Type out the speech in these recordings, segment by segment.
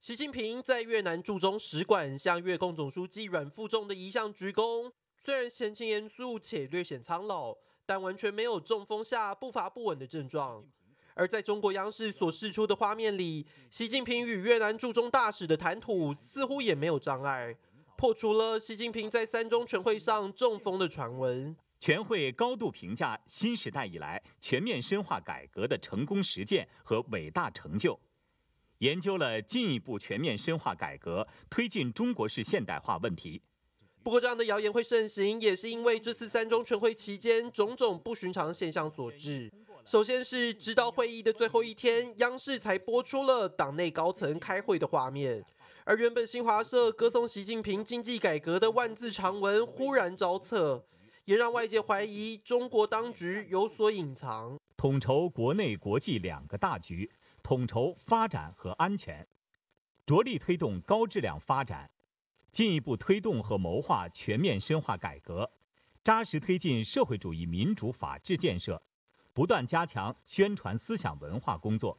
习近平在越南驻中使馆向越共总书记阮富仲的一项鞠躬，虽然神情严肃且略显苍老，但完全没有中风下步伐不稳的症状。而在中国央视所释出的画面里，习近平与越南驻中大使的谈吐似乎也没有障碍，破除了习近平在三中全会上中风的传闻。全会高度评价新时代以来全面深化改革的成功实践和伟大成就。研究了进一步全面深化改革、推进中国式现代化问题。不过，这样的谣言会盛行，也是因为这次三中全会期间种种不寻常现象所致。首先是直到会议的最后一天，央视才播出了党内高层开会的画面，而原本新华社歌颂习近平经济改革的万字长文忽然遭撤，也让外界怀疑中国当局有所隐藏。统筹国内国际两个大局。统筹发展和安全，着力推动高质量发展，进一步推动和谋划全面深化改革，扎实推进社会主义民主法治建设，不断加强宣传思想文化工作。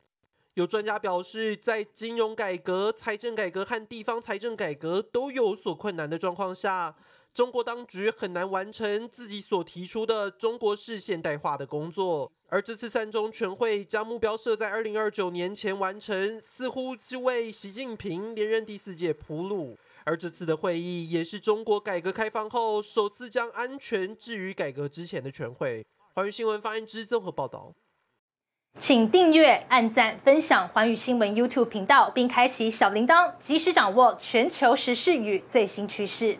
有专家表示，在金融改革、财政改革和地方财政改革都有所困难的状况下。中国当局很难完成自己所提出的中国式现代化的工作，而这次三中全会将目标设在二零二九年前完成，似乎是为习近平连任第四届铺路。而这次的会议也是中国改革开放后首次将安全置于改革之前的全会。环宇新闻发言之综合报道，请订阅、按赞、分享环宇新闻 YouTube 频道，并开启小铃铛，及时掌握全球时事与最新趋势。